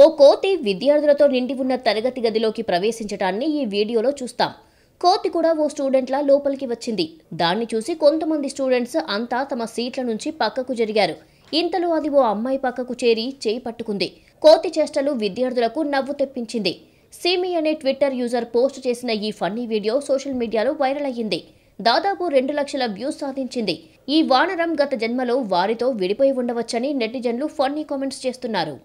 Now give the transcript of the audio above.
ఓ కోతి విద్యార్థులతో నిండి ఉన్న తరగతి గదిలోకి ప్రవేశించటాన్ని ఈ వీడియోలో చూస్తాం కోతి కూడా ఓ స్టూడెంట్లా లోపలికి వచ్చింది దాన్ని చూసి కొంతమంది స్టూడెంట్స్ అంతా తమ సీట్ల నుంచి పక్కకు జరిగారు ఇంతలో అది ఓ అమ్మాయి పక్కకు చేరి చేయి పట్టుకుంది కోతి చేష్టలు విద్యార్థులకు నవ్వు తెప్పించింది సిమి అనే ట్విట్టర్ యూజర్ పోస్ట్ చేసిన ఈ ఫన్నీ వీడియో సోషల్ మీడియాలో వైరల్ అయ్యింది దాదాపు రెండు లక్షల వ్యూస్ సాధించింది ఈ వానరం గత జన్మలో వారితో విడిపోయి ఉండవచ్చని నెటిజన్లు ఫన్నీ కామెంట్స్ చేస్తున్నారు